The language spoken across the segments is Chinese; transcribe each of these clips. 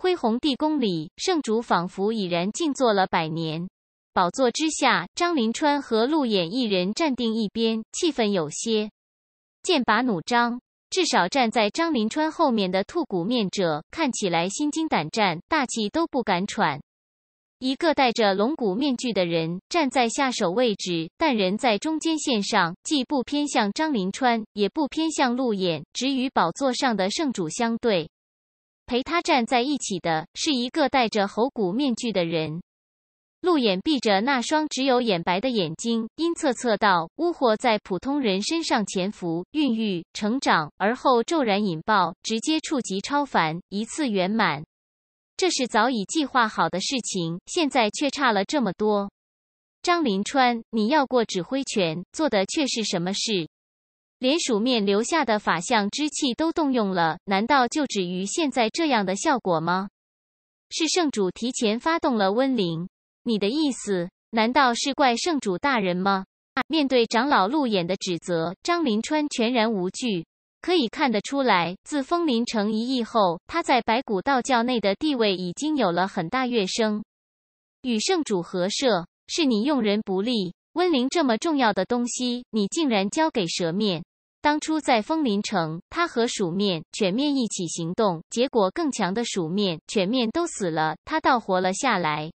恢弘地宫里，圣主仿佛已然静坐了百年。宝座之下，张林川和陆演一人站定一边，气氛有些剑拔弩张。至少站在张林川后面的兔骨面者看起来心惊胆战，大气都不敢喘。一个戴着龙骨面具的人站在下手位置，但人在中间线上，既不偏向张林川，也不偏向陆演，只与宝座上的圣主相对。陪他站在一起的是一个戴着猴骨面具的人，陆眼闭着那双只有眼白的眼睛，阴恻恻道：“巫火在普通人身上潜伏、孕育、成长，而后骤然引爆，直接触及超凡，一次圆满。这是早已计划好的事情，现在却差了这么多。”张林川，你要过指挥权，做的却是什么事？连蜀面留下的法相之气都动用了，难道就止于现在这样的效果吗？是圣主提前发动了温灵。你的意思，难道是怪圣主大人吗？面对长老陆演的指责，张林川全然无惧。可以看得出来，自风林城一役后，他在白骨道教内的地位已经有了很大跃升。与圣主合设，是你用人不力。温灵这么重要的东西，你竟然交给蛇面。当初在风林城，他和鼠面、犬面一起行动，结果更强的鼠面、犬面都死了，他倒活了下来。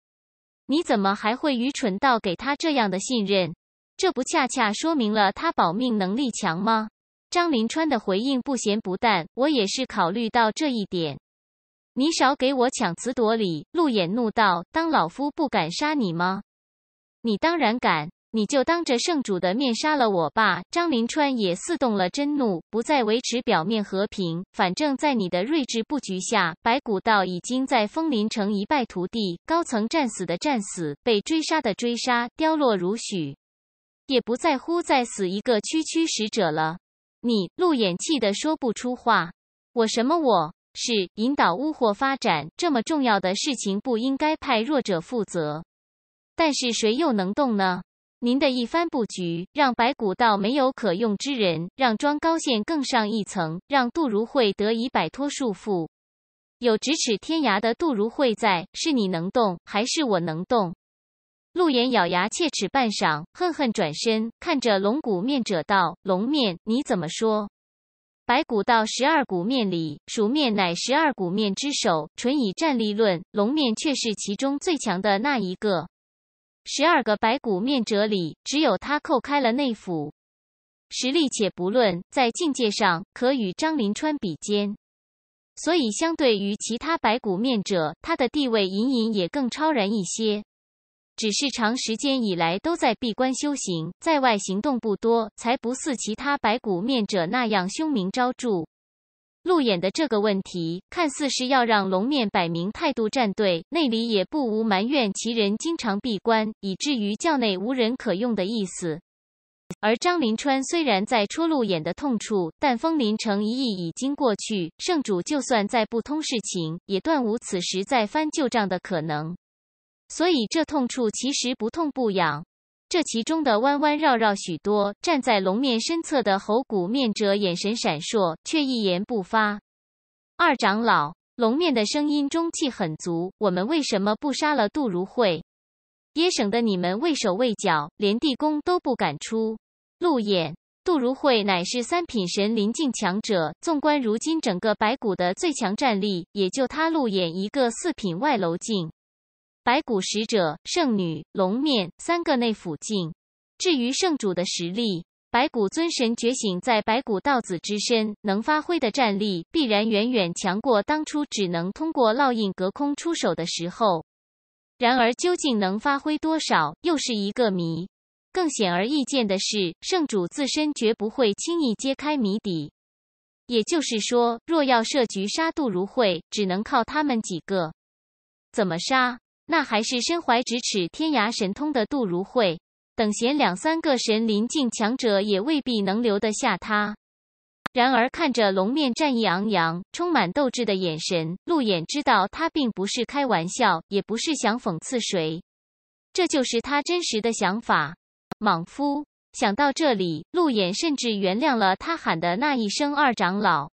你怎么还会愚蠢到给他这样的信任？这不恰恰说明了他保命能力强吗？张林川的回应不咸不淡，我也是考虑到这一点。你少给我强词夺理！陆衍怒道：“当老夫不敢杀你吗？你当然敢。”你就当着圣主的面杀了我吧！张林川也似动了真怒，不再维持表面和平。反正，在你的睿智布局下，白骨道已经在枫林城一败涂地。高层战死的战死，被追杀的追杀，凋落如许，也不在乎再死一个区区使者了。你路衍气得说不出话。我什么？我是引导巫祸发展，这么重要的事情不应该派弱者负责。但是谁又能动呢？您的一番布局，让白骨道没有可用之人，让庄高线更上一层，让杜如晦得以摆脱束缚。有咫尺天涯的杜如晦在，是你能动，还是我能动？陆岩咬牙切齿，半晌，恨恨转身，看着龙骨面者道：“龙面，你怎么说？”白骨道十二骨面里，蜀面乃十二骨面之首，纯以战力论，龙面却是其中最强的那一个。十二个白骨面者里，只有他扣开了内府，实力且不论，在境界上可与张林川比肩，所以相对于其他白骨面者，他的地位隐隐也更超然一些。只是长时间以来都在闭关修行，在外行动不多，才不似其他白骨面者那样凶名昭著。路演的这个问题，看似是要让龙面摆明态度站队，内里也不无埋怨其人经常闭关，以至于教内无人可用的意思。而张林川虽然在戳路演的痛处，但风林城一役已经过去，圣主就算再不通事情，也断无此时再翻旧账的可能。所以这痛处其实不痛不痒。这其中的弯弯绕绕许多，站在龙面身侧的猴骨面者眼神闪烁，却一言不发。二长老，龙面的声音中气很足，我们为什么不杀了杜如晦，也省得你们畏手畏脚，连地宫都不敢出。陆演，杜如晦乃是三品神临境强者，纵观如今整个白骨的最强战力，也就他陆演一个四品外楼境。白骨使者、圣女、龙面三个内府镜。至于圣主的实力，白骨尊神觉醒在白骨道子之身，能发挥的战力必然远远强过当初只能通过烙印隔空出手的时候。然而，究竟能发挥多少，又是一个谜。更显而易见的是，圣主自身绝不会轻易揭开谜底。也就是说，若要设局杀杜如晦，只能靠他们几个。怎么杀？那还是身怀咫尺天涯神通的杜如晦，等闲两三个神灵境强者也未必能留得下他。然而看着龙面战意昂扬、充满斗志的眼神，陆衍知道他并不是开玩笑，也不是想讽刺谁，这就是他真实的想法。莽夫想到这里，陆衍甚至原谅了他喊的那一声二长老。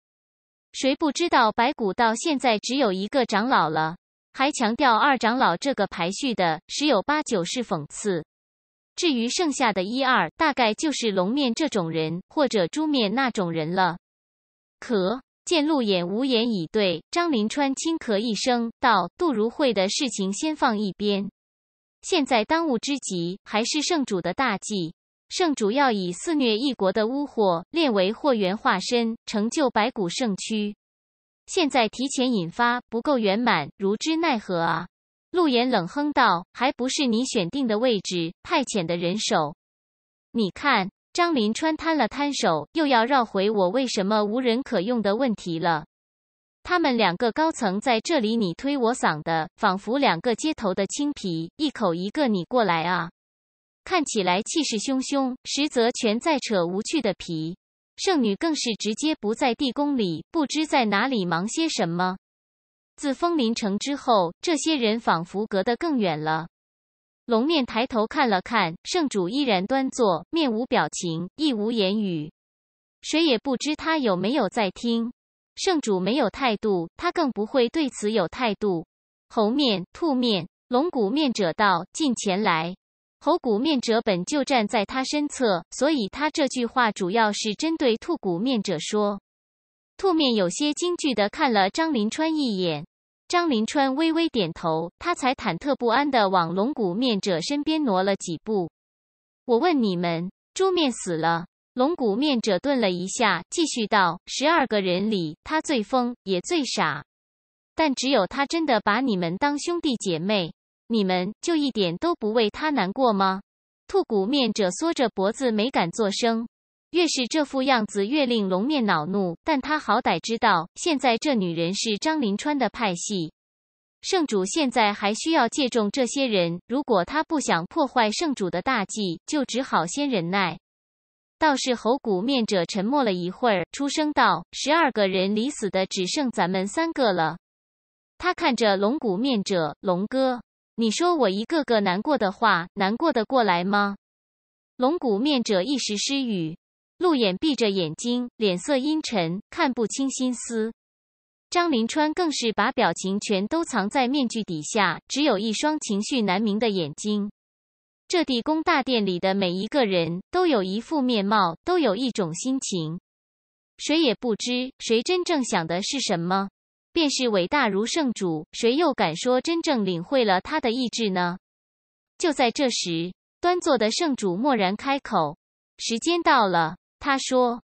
谁不知道白骨道现在只有一个长老了？还强调二长老这个排序的十有八九是讽刺，至于剩下的一二，大概就是龙面这种人或者猪面那种人了。咳，见陆衍无言以对，张林川轻咳一声道：“杜如晦的事情先放一边，现在当务之急还是圣主的大计。圣主要以肆虐一国的巫火炼为祸源化身，成就白骨圣躯。”现在提前引发不够圆满，如之奈何啊？陆岩冷哼道：“还不是你选定的位置，派遣的人手。你看，张林川摊了摊手，又要绕回我为什么无人可用的问题了。他们两个高层在这里，你推我搡的，仿佛两个街头的青皮，一口一个你过来啊，看起来气势汹汹，实则全在扯无趣的皮。”圣女更是直接不在地宫里，不知在哪里忙些什么。自风林城之后，这些人仿佛隔得更远了。龙面抬头看了看圣主，依然端坐，面无表情，亦无言语。谁也不知他有没有在听。圣主没有态度，他更不会对此有态度。猴面、兔面、龙骨面者道：“近前来。”猴骨面者本就站在他身侧，所以他这句话主要是针对兔骨面者说。兔面有些惊惧的看了张林川一眼，张林川微微点头，他才忐忑不安的往龙骨面者身边挪了几步。我问你们，猪面死了。龙骨面者顿了一下，继续道：“十二个人里，他最疯，也最傻，但只有他真的把你们当兄弟姐妹。”你们就一点都不为他难过吗？兔骨面者缩着脖子，没敢作声。越是这副样子，越令龙面恼怒。但他好歹知道，现在这女人是张林川的派系。圣主现在还需要借重这些人，如果他不想破坏圣主的大计，就只好先忍耐。倒是猴骨面者沉默了一会儿，出声道：“十二个人里死的只剩咱们三个了。”他看着龙骨面者，龙哥。你说我一个个难过的话，难过的过来吗？龙骨面者一时失语，陆眼闭着眼睛，脸色阴沉，看不清心思。张林川更是把表情全都藏在面具底下，只有一双情绪难明的眼睛。这地宫大殿里的每一个人都有一副面貌，都有一种心情，谁也不知谁真正想的是什么。便是伟大如圣主，谁又敢说真正领会了他的意志呢？就在这时，端坐的圣主蓦然开口：“时间到了。”他说。